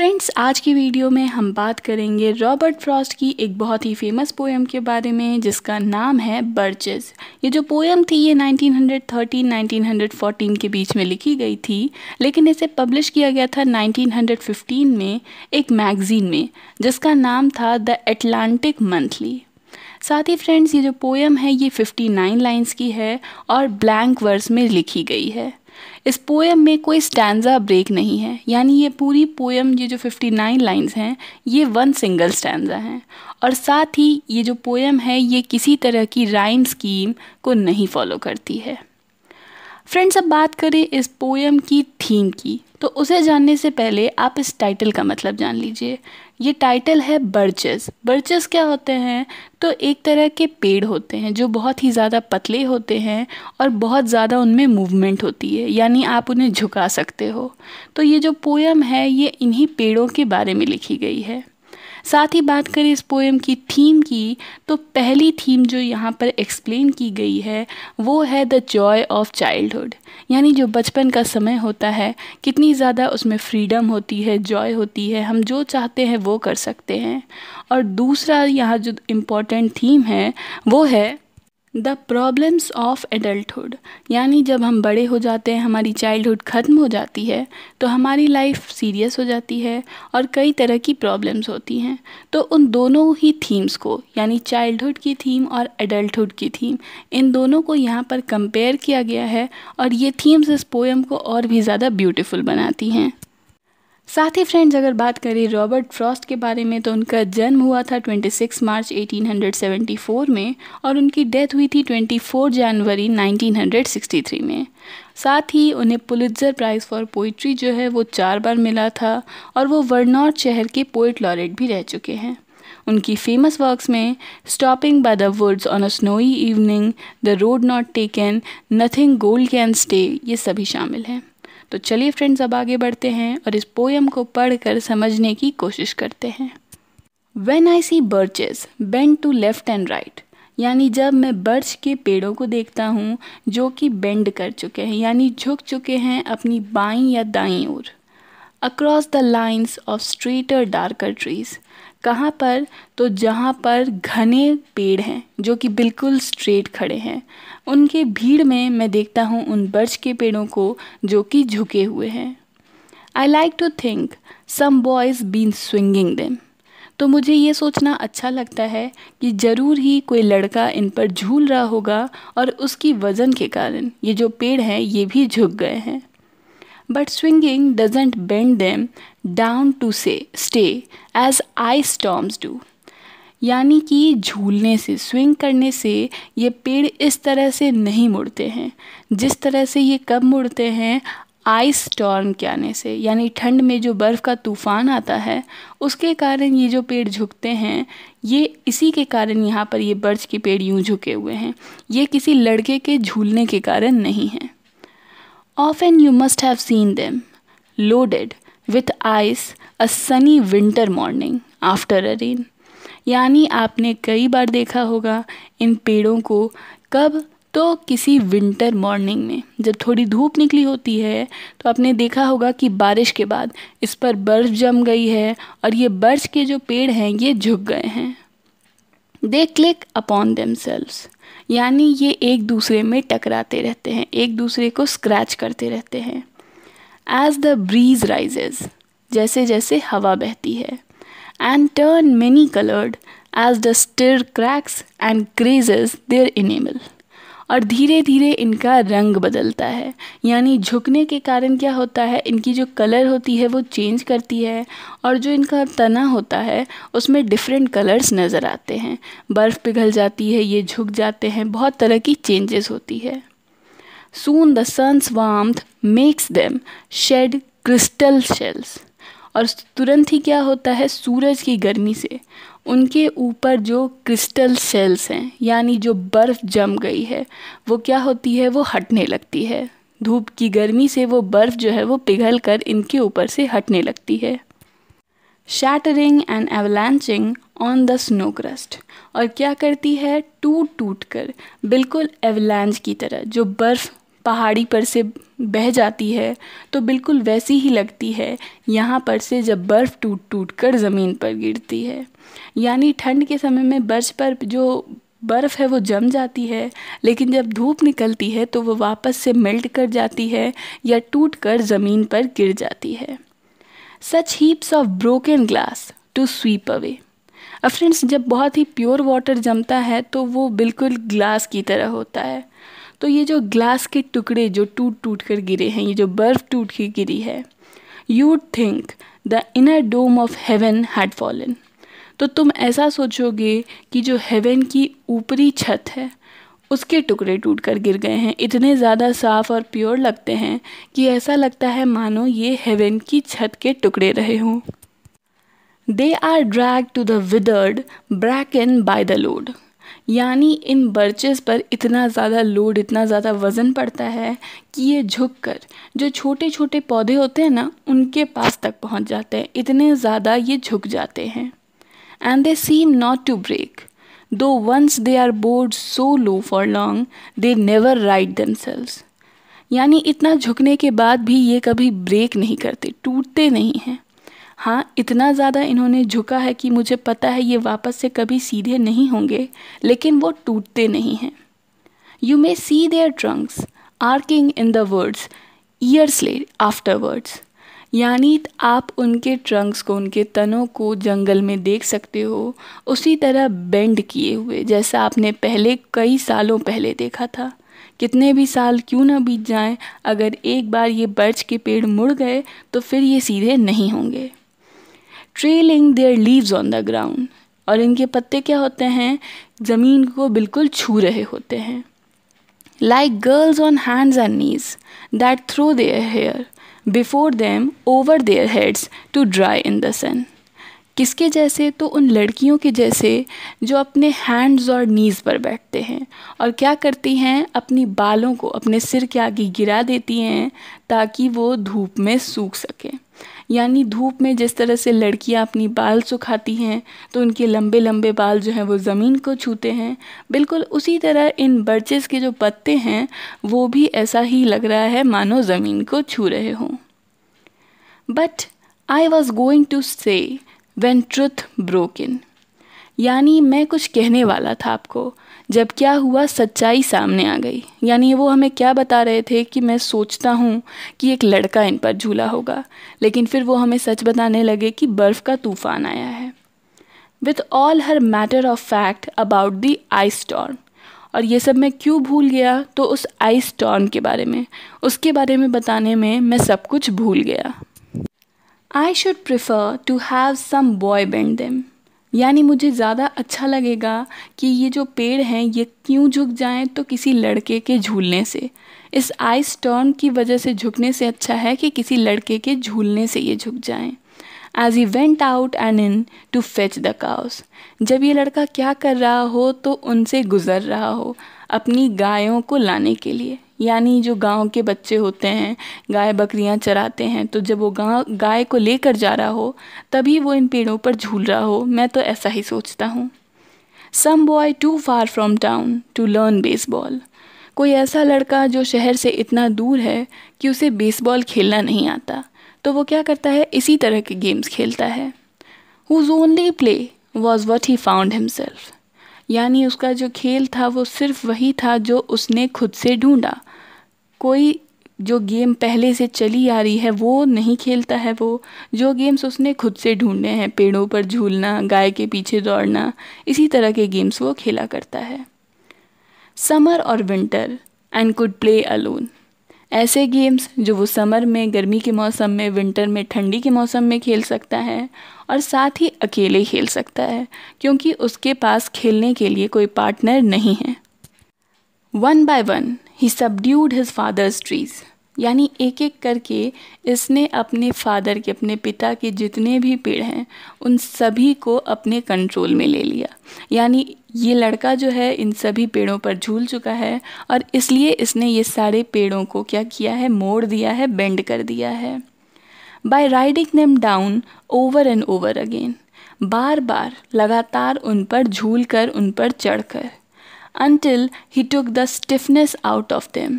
Friends आज की video में हम बात करेंगे रॉबर्ट फ्रॉस्ट की एक बहुत ही फेमस पोएम के बारे में जिसका नाम है बर्चेस ये जो पोएम थी ये 1913-1914 के बीच में लिखी गई थी लेकिन इसे पब्लिश किया गया था 1915 में एक मैगज़ीन में जिसका नाम था द एटलांटिक मंथली साथ ही फ्रेंड्स ये जो पोएम है ये 59 लाइंस की है और ब्लैंक वर्स में लिखी गई है इस पोएम में कोई स्टैंडा ब्रेक नहीं है यानी ये पूरी पोएम ये जो 59 नाइन लाइन्स हैं ये वन सिंगल स्टैंडा हैं और साथ ही ये जो पोएम है ये किसी तरह की राइम स्कीम को नहीं फॉलो करती है फ्रेंड्स अब बात करें इस पोएम की थीम की तो उसे जानने से पहले आप इस टाइटल का मतलब जान लीजिए ये टाइटल है बर्चेस बर्चेस क्या होते हैं तो एक तरह के पेड़ होते हैं जो बहुत ही ज़्यादा पतले होते हैं और बहुत ज़्यादा उनमें मूवमेंट होती है यानी आप उन्हें झुका सकते हो तो ये जो पोयम है ये इन्हीं पेड़ों के बारे में लिखी गई है साथ ही बात करें इस पोएम की थीम की तो पहली थीम जो यहाँ पर एक्सप्लेन की गई है वो है द जॉय ऑफ चाइल्डहुड यानी जो बचपन का समय होता है कितनी ज़्यादा उसमें फ्रीडम होती है जॉय होती है हम जो चाहते हैं वो कर सकते हैं और दूसरा यहाँ जो इम्पोर्टेंट थीम है वो है द प्रॉब्लम्स ऑफ एडल्टहुड यानी जब हम बड़े हो जाते हैं हमारी चाइल्डहुड ख़त्म हो जाती है तो हमारी लाइफ सीरियस हो जाती है और कई तरह की प्रॉब्लम्स होती हैं तो उन दोनों ही थीम्स को यानी चाइल्डहुड की थीम और एडल्टहुड की थीम इन दोनों को यहाँ पर कंपेयर किया गया है और ये थीम्स इस पोएम को और भी ज़्यादा ब्यूटिफुल बनाती हैं साथ ही फ्रेंड्स अगर बात करें रॉबर्ट फ्रॉस्ट के बारे में तो उनका जन्म हुआ था 26 मार्च 1874 में और उनकी डेथ हुई थी 24 जनवरी 1963 में साथ ही उन्हें पुलित्जर प्राइज़ फॉर पोइट्री जो है वो चार बार मिला था और वो वर्नौट शहर के पोइट लॉरेट भी रह चुके हैं उनकी फेमस वर्क्स में stopping by the woods on a snowy evening the road not taken nothing gold can stay ये सभी शामिल हैं तो चलिए फ्रेंड्स अब आगे बढ़ते हैं और इस पोएम को पढ़कर समझने की कोशिश करते हैं when I see birches bend to left and right यानी जब मैं बर्च के पेड़ों को देखता हूँ जो कि बेंड कर चुके हैं यानी झुक चुके हैं अपनी बाई या दाई ओर across the lines of street और डार्कर ट्रीज़ कहाँ पर तो जहाँ पर घने पेड़ हैं जो कि बिल्कुल स्ट्रेट खड़े हैं उनके भीड़ में मैं देखता हूँ उन बर्ज के पेड़ों को जो कि झुके हुए हैं I like to think some boys been swinging them तो मुझे ये सोचना अच्छा लगता है कि ज़रूर ही कोई लड़का इन पर झूल रहा होगा और उसकी वज़न के कारण ये जो पेड़ हैं ये भी झुक गए हैं but swinging doesn't bend them down to say stay as ice storms do यानी कि झूलने से स्विंग करने से ये पेड़ इस तरह से नहीं मुड़ते हैं जिस तरह से ये कब मुड़ते हैं आइस स्टॉर्म के आने से यानी ठंड में जो बर्फ़ का तूफ़ान आता है उसके कारण ये जो पेड़ झुकते हैं ये इसी के कारण यहाँ पर ये बर्च के पेड़ यूँ झुके हुए हैं ये किसी लड़के के झूलने के कारण नहीं है often you must have seen them loaded with ice a sunny winter morning after a rain यानी आपने कई बार देखा होगा इन पेड़ों को कब तो किसी विंटर मॉर्निंग में जब थोड़ी धूप निकली होती है तो आपने देखा होगा कि बारिश के बाद इस पर बर्फ़ जम गई है और ये बर्फ के जो पेड़ हैं ये झुक गए हैं दे क्लिक अपॉन देम यानी ये एक दूसरे में टकराते रहते हैं एक दूसरे को स्क्रैच करते रहते हैं एज द ब्रीज राइजेज जैसे जैसे हवा बहती है and turn many coloured as the stir cracks and crazes their enamel और धीरे धीरे इनका रंग बदलता है यानी झुकने के कारण क्या होता है इनकी जो कलर होती है वो चेंज करती है और जो इनका तना होता है उसमें डिफरेंट कलर्स नज़र आते हैं बर्फ़ पिघल जाती है ये झुक जाते हैं बहुत तरह की चेंजेस होती है soon the sun's warmth makes them shed crystal shells और तुरंत ही क्या होता है सूरज की गर्मी से उनके ऊपर जो क्रिस्टल सेल्स हैं यानी जो बर्फ़ जम गई है वो क्या होती है वो हटने लगती है धूप की गर्मी से वो बर्फ़ जो है वो पिघल कर इनके ऊपर से हटने लगती है shattering and avalanching on the snow crust और क्या करती है टूट टूट कर बिल्कुल एवलैंच की तरह जो बर्फ़ पहाड़ी पर से बह जाती है तो बिल्कुल वैसी ही लगती है यहाँ पर से जब बर्फ़ टूट टूट कर ज़मीन पर गिरती है यानी ठंड के समय में बर्फ़ पर जो बर्फ़ है वो जम जाती है लेकिन जब धूप निकलती है तो वो वापस से मेल्ट कर जाती है या टूट कर ज़मीन पर गिर जाती है such heaps of broken glass to sweep away अब फ्रेंड्स जब बहुत ही प्योर वाटर जमता है तो वो बिल्कुल ग्लास की तरह होता है तो ये जो ग्लास के टुकड़े जो टूट टूट कर गिरे हैं ये जो बर्फ़ टूट के गिरी है you think the inner dome of heaven had fallen तो तुम ऐसा सोचोगे कि जो हेवन की ऊपरी छत है उसके टुकड़े टूट कर गिर गए हैं इतने ज़्यादा साफ़ और प्योर लगते हैं कि ऐसा लगता है मानो ये हेवन की छत के टुकड़े रहे हों they are drag to the withered bracken by the load यानी इन बर्चेस पर इतना ज़्यादा लोड इतना ज़्यादा वज़न पड़ता है कि ये झुक कर जो छोटे छोटे पौधे होते हैं ना उनके पास तक पहुंच जाते हैं इतने ज़्यादा ये झुक जाते हैं and they seem not to break though once they are bowed so low for long they never right them यानी इतना झुकने के बाद भी ये कभी ब्रेक नहीं करते टूटते नहीं हैं हाँ इतना ज़्यादा इन्होंने झुका है कि मुझे पता है ये वापस से कभी सीधे नहीं होंगे लेकिन वो टूटते नहीं हैं you may see their trunks arching in the woods years lay afterwards यानी आप उनके ट्रंक्स को उनके तनों को जंगल में देख सकते हो उसी तरह बेंड किए हुए जैसा आपने पहले कई सालों पहले देखा था कितने भी साल क्यों ना बीत जाएं अगर एक बार ये बर्च के पेड़ मुड़ गए तो फिर ये सीधे नहीं होंगे trailing their leaves on the ground और इनके पत्ते क्या होते हैं ज़मीन को बिल्कुल छू रहे होते हैं like girls on hands and knees that throw their hair before them over their heads to dry in the sun किसके जैसे तो उन लड़कियों के जैसे जो अपने हैंड्स और नीज़ पर बैठते हैं और क्या करती हैं अपनी बालों को अपने सिर के आगे गिरा देती हैं ताकि वो धूप में सूख सकें यानी धूप में जिस तरह से लड़कियां अपनी बाल सुखाती हैं तो उनके लंबे लंबे बाल जो हैं वो ज़मीन को छूते हैं बिल्कुल उसी तरह इन बर्चेस के जो पत्ते हैं वो भी ऐसा ही लग रहा है मानो ज़मीन को छू रहे हों but I was going to say when truth broken यानी मैं कुछ कहने वाला था आपको जब क्या हुआ सच्चाई सामने आ गई यानी वो हमें क्या बता रहे थे कि मैं सोचता हूँ कि एक लड़का इन पर झूला होगा लेकिन फिर वो हमें सच बताने लगे कि बर्फ़ का तूफ़ान आया है with all her matter of fact about the ice storm और ये सब मैं क्यों भूल गया तो उस आइस टॉर्म के बारे में उसके बारे में बताने में मैं सब कुछ भूल गया I should prefer to have some boy bend them यानी मुझे ज़्यादा अच्छा लगेगा कि ये जो पेड़ हैं ये क्यों झुक जाएं तो किसी लड़के के झूलने से इस आइस टर्न की वजह से झुकने से अच्छा है कि किसी लड़के के झूलने से ये झुक जाएं as he went out and in to fetch the cows जब ये लड़का क्या कर रहा हो तो उनसे गुज़र रहा हो अपनी गायों को लाने के लिए यानी जो गांव के बच्चे होते हैं गाय बकरियां चराते हैं तो जब वो गाँव गाय को लेकर जा रहा हो तभी वो इन पेड़ों पर झूल रहा हो मैं तो ऐसा ही सोचता हूँ some boy too far from town to learn baseball कोई ऐसा लड़का जो शहर से इतना दूर है कि उसे बेसबॉल खेलना नहीं आता तो वो क्या करता है इसी तरह के गेम्स खेलता है whose only play was what he found himself यानी उसका जो खेल था वो सिर्फ वही था जो उसने खुद से ढूंढा कोई जो गेम पहले से चली आ रही है वो नहीं खेलता है वो जो गेम्स उसने खुद से ढूंढने हैं पेड़ों पर झूलना गाय के पीछे दौड़ना इसी तरह के गेम्स वो खेला करता है समर और winter and could play alone ऐसे गेम्स जो वो समर में गर्मी के मौसम में विंटर में ठंडी के मौसम में खेल सकता है और साथ ही अकेले खेल सकता है क्योंकि उसके पास खेलने के लिए कोई पार्टनर नहीं है one by one he subdued his father's trees यानी एक एक करके इसने अपने फादर के अपने पिता के जितने भी पेड़ हैं उन सभी को अपने कंट्रोल में ले लिया यानी ये लड़का जो है इन सभी पेड़ों पर झूल चुका है और इसलिए इसने ये सारे पेड़ों को क्या किया है मोड़ दिया है बेंड कर दिया है by riding them down over and over again बार बार लगातार उन पर झूल कर उन पर चढ़ कर until he took the stiffness out of them.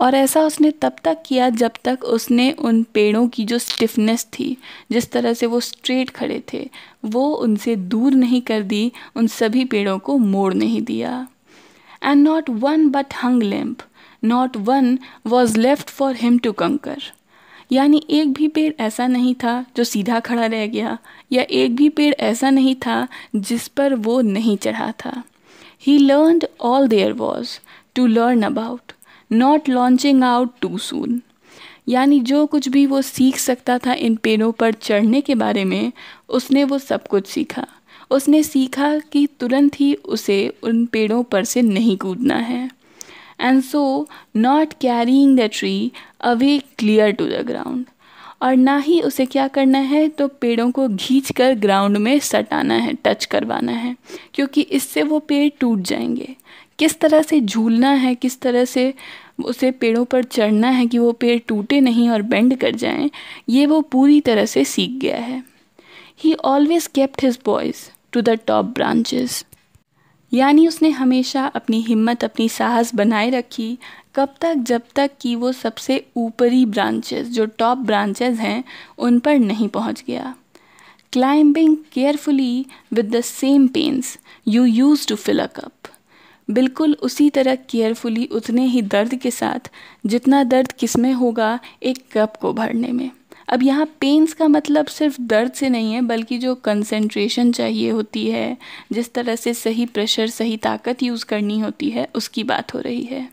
और ऐसा उसने तब तक किया जब तक उसने उन पेड़ों की जो स्टिफनेस थी जिस तरह से वो स्ट्रेट खड़े थे वो उनसे दूर नहीं कर दी उन सभी पेड़ों को मोड़ नहीं दिया and not one but hung limp not one was left for him to conquer यानी एक भी पेड़ ऐसा नहीं था जो सीधा खड़ा रह गया या एक भी पेड़ ऐसा नहीं था जिस पर वो नहीं चढ़ा था He learned all there was to learn about, not launching out too soon. यानी जो कुछ भी वो सीख सकता था इन पेड़ों पर चढ़ने के बारे में उसने वो सब कुछ सीखा उसने सीखा कि तुरंत ही उसे उन पेड़ों पर से नहीं कूदना है and so not carrying the tree away clear to the ground और ना ही उसे क्या करना है तो पेड़ों को घींच कर ग्राउंड में सटाना है टच करवाना है क्योंकि इससे वो पेड़ टूट जाएंगे किस तरह से झूलना है किस तरह से उसे पेड़ों पर चढ़ना है कि वो पेड़ टूटे नहीं और बेंड कर जाएं ये वो पूरी तरह से सीख गया है he always kept his poise to the top branches यानी उसने हमेशा अपनी हिम्मत अपनी साहस बनाए रखी कब तक जब तक कि वो सबसे ऊपरी ब्रांचेस जो टॉप ब्रांचेस हैं उन पर नहीं पहुंच गया climbing carefully with the same pains you use to fill a cup बिल्कुल उसी तरह केयरफुली उतने ही दर्द के साथ जितना दर्द किस में होगा एक कप को भरने में अब यहाँ पेंस का मतलब सिर्फ दर्द से नहीं है बल्कि जो कंसेंट्रेशन चाहिए होती है जिस तरह से सही प्रेशर सही ताकत यूज़ करनी होती है उसकी बात हो रही है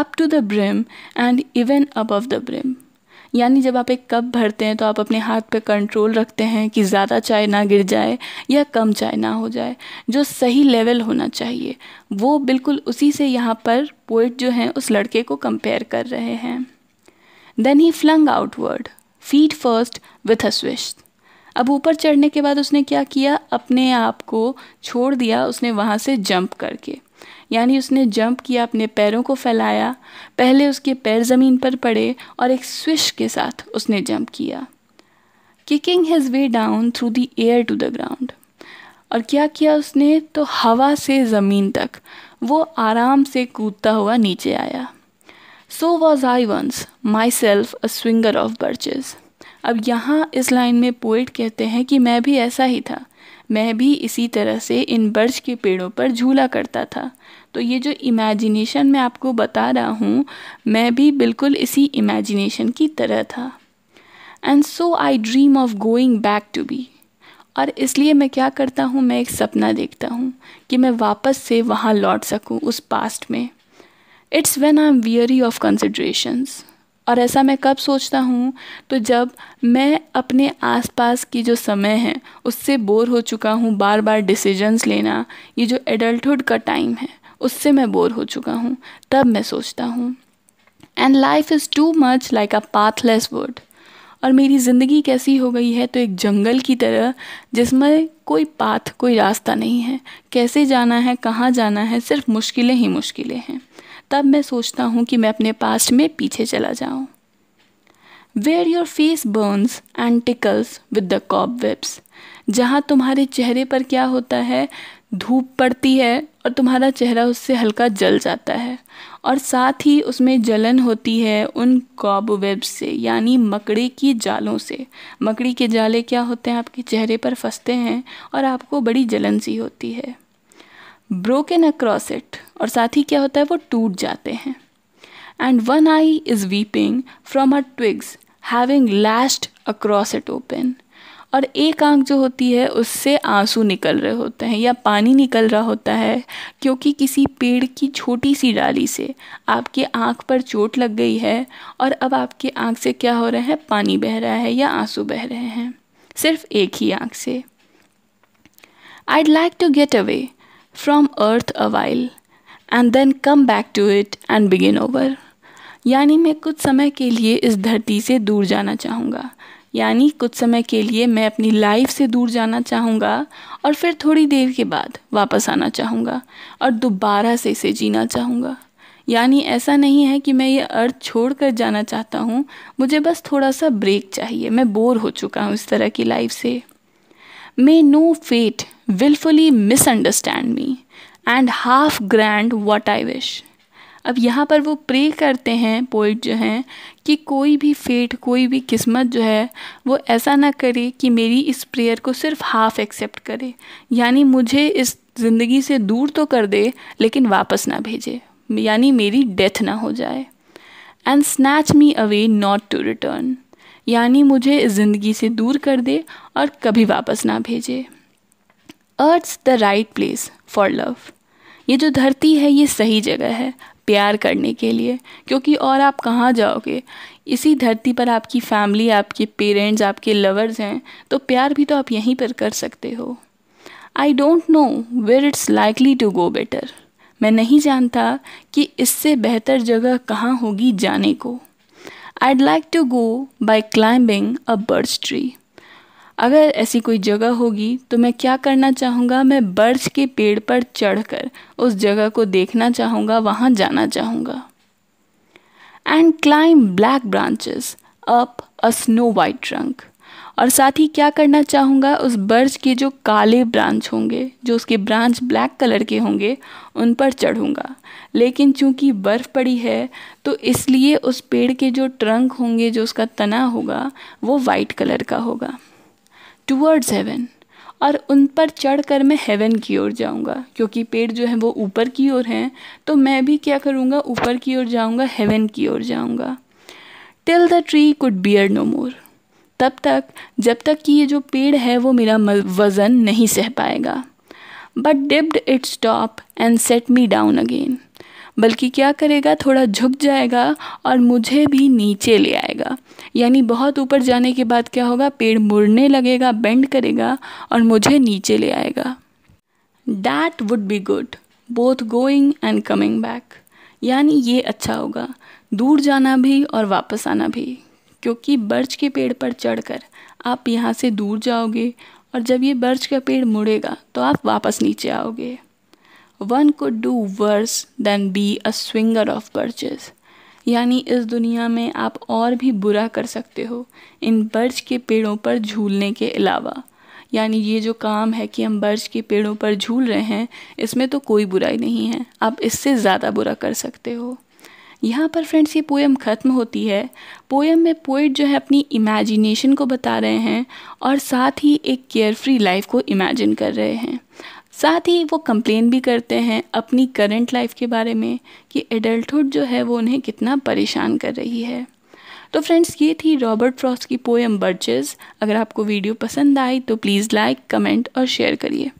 up to the brim and even above the brim यानी जब आप एक कप भरते हैं तो आप अपने हाथ पे कंट्रोल रखते हैं कि ज़्यादा चाय ना गिर जाए या कम चाय ना हो जाए जो सही लेवल होना चाहिए वो बिल्कुल उसी से यहाँ पर पोइट जो हैं उस लड़के को कंपेयर कर रहे हैं then he flung outward feet first with a swish अब ऊपर चढ़ने के बाद उसने क्या किया अपने आप को छोड़ दिया उसने वहाँ से जंप करके यानी उसने जंप किया अपने पैरों को फैलाया पहले उसके पैर ज़मीन पर पड़े और एक स्विश के साथ उसने जंप किया kicking his way down through the air to the ground और क्या किया उसने तो हवा से ज़मीन तक वो आराम से कूदता हुआ नीचे आया so was I once myself a swinger of birches अब यहाँ इस लाइन में पोइट कहते हैं कि मैं भी ऐसा ही था मैं भी इसी तरह से इन बर्च के पेड़ों पर झूला करता था तो ये जो इमेजिनेशन मैं आपको बता रहा हूँ मैं भी बिल्कुल इसी इमेजिनेशन की तरह था and so I dream of going back to be और इसलिए मैं क्या करता हूँ मैं एक सपना देखता हूँ कि मैं वापस से वहाँ लौट सकूँ उस पास्ट में it's when I am weary of considerations और ऐसा मैं कब सोचता हूँ तो जब मैं अपने आसपास की जो समय है उससे बोर हो चुका हूँ बार बार डिसीजंस लेना ये जो एडल्टहुड का टाइम है उससे मैं बोर हो चुका हूँ तब मैं सोचता हूँ and life is too much like a pathless wood और मेरी ज़िंदगी कैसी हो गई है तो एक जंगल की तरह जिसमें कोई पाथ कोई रास्ता नहीं है कैसे जाना है कहाँ जाना है सिर्फ मुश्किलें ही मुश्किलें हैं तब मैं सोचता हूँ कि मैं अपने पास्ट में पीछे चला जाऊँ where your face burns and tickles with the cobwebs जहाँ तुम्हारे चेहरे पर क्या होता है धूप पड़ती है और तुम्हारा चेहरा उससे हल्का जल जाता है और साथ ही उसमें जलन होती है उन कॉब वेब से यानी मकड़ी की जालों से मकड़ी के जाले क्या होते हैं आपके चेहरे पर फंसते हैं और आपको बड़ी जलन सी होती है ब्रोकन अक्रॉस इट और साथ ही क्या होता है वो टूट जाते हैं and one eye is weeping from her twig's having lashed across it open और एक आंख जो होती है उससे आंसू निकल रहे होते हैं या पानी निकल रहा होता है क्योंकि किसी पेड़ की छोटी सी डाली से आपके आंख पर चोट लग गई है और अब आपके आंख से क्या हो रहा है पानी बह रहा है या आंसू बह रहे हैं सिर्फ एक ही आंख से I like to get away from earth awhile and then come back to it and and over यानी मैं कुछ समय के लिए इस धरती से दूर जाना चाहूँगा यानी कुछ समय के लिए मैं अपनी लाइफ से दूर जाना चाहूँगा और फिर थोड़ी देर के बाद वापस आना चाहूँगा और दोबारा से इसे जीना चाहूँगा यानी ऐसा नहीं है कि मैं ये अर्थ छोड़ कर जाना चाहता हूँ मुझे बस थोड़ा सा ब्रेक चाहिए मैं बोर हो चुका हूँ इस तरह की लाइफ से may no fate wilfully misunderstand me and half grant what I wish अब यहाँ पर वो प्रे करते हैं पोइट जो हैं कि कोई भी फेट कोई भी किस्मत जो है वो ऐसा ना करे कि मेरी इस प्रेयर को सिर्फ हाफ एक्सेप्ट करे यानी मुझे इस ज़िंदगी से दूर तो कर दे लेकिन वापस ना भेजे यानी मेरी डेथ ना हो जाए and snatch me away not to return यानी मुझे ज़िंदगी से दूर कर दे और कभी वापस ना भेजे earth the right place for love ये जो धरती है ये सही जगह है प्यार करने के लिए क्योंकि और आप कहाँ जाओगे इसी धरती पर आपकी फैमिली आपके पेरेंट्स आपके लवर्स हैं तो प्यार भी तो आप यहीं पर कर सकते हो I don't know where it's likely to go better मैं नहीं जानता कि इससे बेहतर जगह कहाँ होगी जाने को I like to go by climbing a birch tree अगर ऐसी कोई जगह होगी तो मैं क्या करना चाहूँगा मैं बर्ड्स के पेड़ पर चढ़कर उस जगह को देखना चाहूँगा वहाँ जाना चाहूँगा and climb black branches up a snow white trunk और साथ ही क्या करना चाहूँगा उस बर्ज के जो काले ब्रांच होंगे जो उसके ब्रांच ब्लैक कलर के होंगे उन पर चढ़ूँगा लेकिन चूंकि बर्फ़ पड़ी है तो इसलिए उस पेड़ के जो ट्रंक होंगे जो उसका तना होगा वो वाइट कलर का होगा टूवर्ड्स हेवन और उन पर चढ़कर मैं हेवन की ओर जाऊंगा क्योंकि पेड़ जो है वो ऊपर की ओर हैं तो मैं भी क्या करूंगा ऊपर की ओर जाऊंगा हेवन की ओर जाऊंगा till the tree could bear no more तब तक जब तक कि ये जो पेड़ है वो मेरा वज़न नहीं सह पाएगा but dipped its top and set me down again बल्कि क्या करेगा थोड़ा झुक जाएगा और मुझे भी नीचे ले आएगा यानी बहुत ऊपर जाने के बाद क्या होगा पेड़ मुड़ने लगेगा बेंड करेगा और मुझे नीचे ले आएगा that would be good both going and coming back यानी ये अच्छा होगा दूर जाना भी और वापस आना भी क्योंकि बर्च के पेड़ पर चढ़कर आप यहाँ से दूर जाओगे और जब ये बर्च का पेड़ मुड़ेगा तो आप वापस नीचे आओगे one could do worse than be a swinger of birches यानी इस दुनिया में आप और भी बुरा कर सकते हो इन बर्च के पेड़ों पर झूलने के अलावा यानी ये जो काम है कि हम बर्च के पेड़ों पर झूल रहे हैं इसमें तो कोई बुराई नहीं है आप इससे ज़्यादा बुरा कर सकते हो यहाँ पर फ्रेंड्स ये पोएम ख़त्म होती है पोएम में पोइट जो है अपनी इमेजिनेशन को बता रहे हैं और साथ ही एक केयर फ्री लाइफ को इमेजिन कर रहे हैं साथ ही वो कंप्लेन भी करते हैं अपनी करंट लाइफ के बारे में कि एडल्टहुड जो है वो उन्हें कितना परेशान कर रही है तो फ्रेंड्स ये थी रॉबर्ट फ्रॉस्ट की पोएम बर्चेज़ अगर आपको वीडियो पसंद आई तो प्लीज़ लाइक कमेंट और शेयर करिए